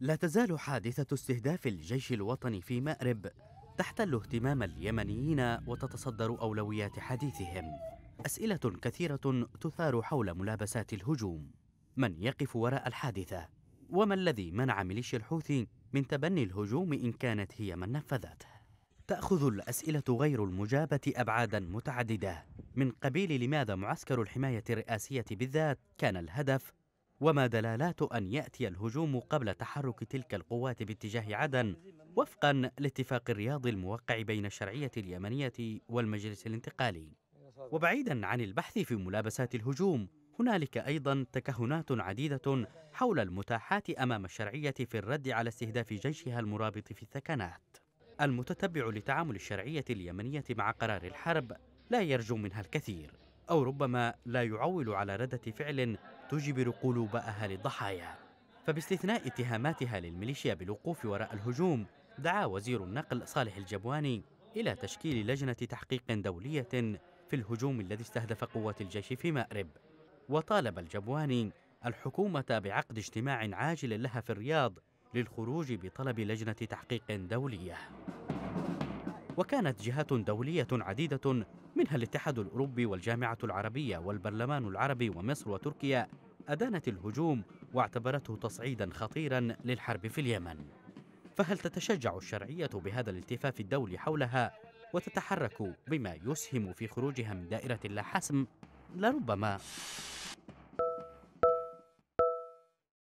لا تزال حادثة استهداف الجيش الوطني في مأرب تحتل اهتمام اليمنيين وتتصدر أولويات حديثهم أسئلة كثيرة تثار حول ملابسات الهجوم من يقف وراء الحادثة وما الذي منع ميليشيا الحوثي من تبني الهجوم إن كانت هي من نفذته تأخذ الأسئلة غير المجابة أبعادا متعددة من قبيل لماذا معسكر الحماية الرئاسية بالذات كان الهدف وما دلالات أن يأتي الهجوم قبل تحرك تلك القوات باتجاه عدن وفقا لاتفاق الرياض الموقع بين الشرعية اليمنية والمجلس الانتقالي وبعيدا عن البحث في ملابسات الهجوم هنالك أيضا تكهنات عديدة حول المتاحات أمام الشرعية في الرد على استهداف جيشها المرابط في الثكنات المتتبع لتعامل الشرعية اليمنية مع قرار الحرب لا يرجو منها الكثير أو ربما لا يعول على ردة فعل تجبر قلوب أهالي الضحايا فباستثناء اتهاماتها للميليشيا بالوقوف وراء الهجوم دعا وزير النقل صالح الجبواني إلى تشكيل لجنة تحقيق دولية في الهجوم الذي استهدف قوات الجيش في مأرب وطالب الجبواني الحكومة بعقد اجتماع عاجل لها في الرياض للخروج بطلب لجنة تحقيق دولية وكانت جهات دولية عديدة منها الاتحاد الأوروبي والجامعة العربية والبرلمان العربي ومصر وتركيا أدانت الهجوم واعتبرته تصعيدا خطيرا للحرب في اليمن فهل تتشجع الشرعية بهذا الالتفاف الدولي حولها وتتحرك بما يسهم في خروجها من دائرة اللا حسم لربما